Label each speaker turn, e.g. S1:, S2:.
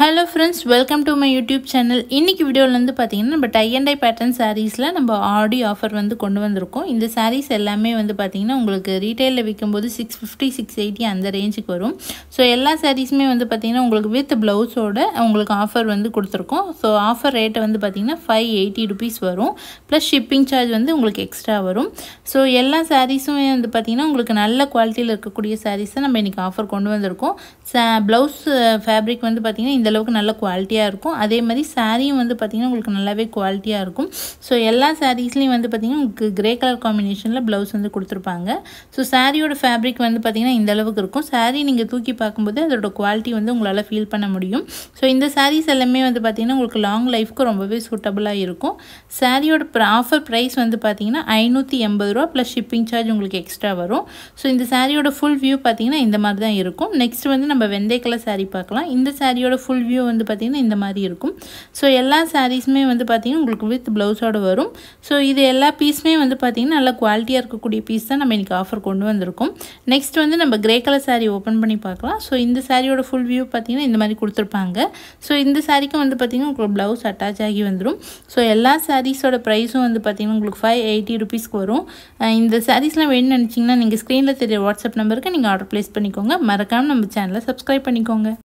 S1: hello friends welcome to my YouTube channel இன்றைக்கி வீடியோலேருந்து பார்த்தீங்கன்னா நம்ம டை அண்ட் டை பேட்டர்ன் சாரீஸில் நம்ம ஆடி ஆஃபர் வந்து கொண்டு வந்திருக்கோம் இந்த சாரீஸ் எல்லாமே வந்து பார்த்திங்கன்னா உங்களுக்கு ரீட்டைலில் விற்கும்போது சிக்ஸ் ஃபிஃப்டி சிக்ஸ் எயிட்டி அந்த ரேஞ்சுக்கு வரும் ஸோ எல்லா சாரீஸுமே வந்து பார்த்திங்கன்னா உங்களுக்கு வித் ப்ளவுஸோட உங்களுக்கு ஆஃபர் வந்து கொடுத்துருக்கோம் ஸோ ஆஃபர் ரேட்டை வந்து பார்த்திங்கன்னா ஃபைவ் எயிட்டி ருபீஸ் வரும் ப்ளஸ் ஷிப்பிங் சார்ஜ் வந்து உங்களுக்கு எக்ஸ்ட்ரா வரும் ஸோ எல்லா சாரீஸுமே வந்து பார்த்திங்கன்னா உங்களுக்கு நல்ல குவாலிட்டியில் இருக்கக்கூடிய சாரீஸை நம்ம இன்றைக்கி ஆஃபர் கொண்டு வந்திருக்கோம் சா ப்ளவுஸ் ஃபேப்ரிக் வந்து பார்த்திங்கன்னா இந்தளவுக்கு நல்ல குவாலிட்டியாக இருக்கும் அதே மாதிரி சாரியும் வந்து பார்த்திங்கன்னா உங்களுக்கு நல்லாவே குவாலிட்டியாக இருக்கும் ஸோ எல்லா சாரீஸ்லேயும் வந்து பார்த்திங்கன்னா உங்களுக்கு கிரே கலர் காம்பினேஷனில் ப்ளவுஸ் வந்து கொடுத்துருப்பாங்க ஸோ சாரியோட ஃபேப்ரிக் வந்து பார்த்திங்கன்னா இந்த அளவுக்கு இருக்கும் சாரீ நீங்கள் தூக்கி பார்க்கும்போது அதோட குவாலிட்டி வந்து உங்களால் ஃபீல் பண்ண முடியும் ஸோ இந்த சாரீஸ் எல்லாமே வந்து பார்த்திங்கன்னா உங்களுக்கு லாங் லைஃப்க்கு ரொம்பவே சூட்டபுளாக இருக்கும் சாரியோட ஆஃபர் ப்ரைஸ் வந்து பார்த்திங்கன்னா ஐநூற்றி எண்பது ரூபா ப்ளஸ் ஷிப்பிங் சார்ஜ் உங்களுக்கு எக்ஸ்ட்ரா வரும் ஸோ இந்த சாரியோட ஃபுல் வியூ பார்த்திங்கன்னா இந்த மாதிரி தான் இருக்கும் நெக்ஸ்ட் வந்து நம்ம வெந்தய கலர் சாரீ பார்க்கலாம் இந்த சாரியோட ஃபுல் ஃபுல் வியூ வந்து பார்த்திங்கன்னா இந்த மாதிரி இருக்கும் ஸோ எல்லா சாரீஸுமே வந்து பார்த்திங்கன்னா உங்களுக்கு வித் ப்ளவுஸோடு வரும் ஸோ இது எல்லா பீஸுமே வந்து பார்த்திங்கன்னா நல்லா குவாலிட்டியாக இருக்கக்கூடிய பீஸ் தான் நம்ம இன்றைக்கி ஆஃபர் கொண்டு வந்திருக்கோம் நெக்ஸ்ட் வந்து நம்ம கிரே கலர் சாரீ ஓப்பன் பண்ணி பார்க்கலாம் ஸோ இந்த சாரியோட ஃபுல் வியூ பார்த்திங்கன்னா இந்த மாதிரி கொடுத்துருப்பாங்க ஸோ இந்த சாரிக்கும் வந்து பார்த்திங்கன்னா உங்களுக்கு ப்ளவுஸ் அட்டாச் ஆகி வந்துடும் ஸோ எல்லா சாரீஸோட ப்ரைஸும் வந்து பார்த்திங்கன்னா உங்களுக்கு ஃபைவ் எயிட்டி ருபீஸ்க்கு வரும் இந்த சாரீஸ்லாம் வேணும்னு நினச்சிங்கன்னா நீங்கள் ஸ்க்ரீனில் தெரிய வாட்ஸ்அப் நம்பருக்கு நீங்கள் ஆர்டர் ப்ளேஸ் பண்ணிக்கோங்க மறக்காமல் நம்ம சேனலை சப்ஸ்கிரைப் பண்ணிக்கோங்க